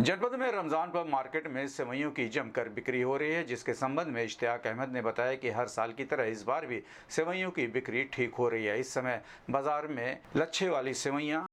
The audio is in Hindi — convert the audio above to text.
जनपद में रमज़ान पर मार्केट में सेवैयों की जमकर बिक्री हो रही है जिसके संबंध में इश्तियाक अहमद ने बताया कि हर साल की तरह इस बार भी सेवैयों की बिक्री ठीक हो रही है इस समय बाजार में लच्छे वाली सेवैयाँ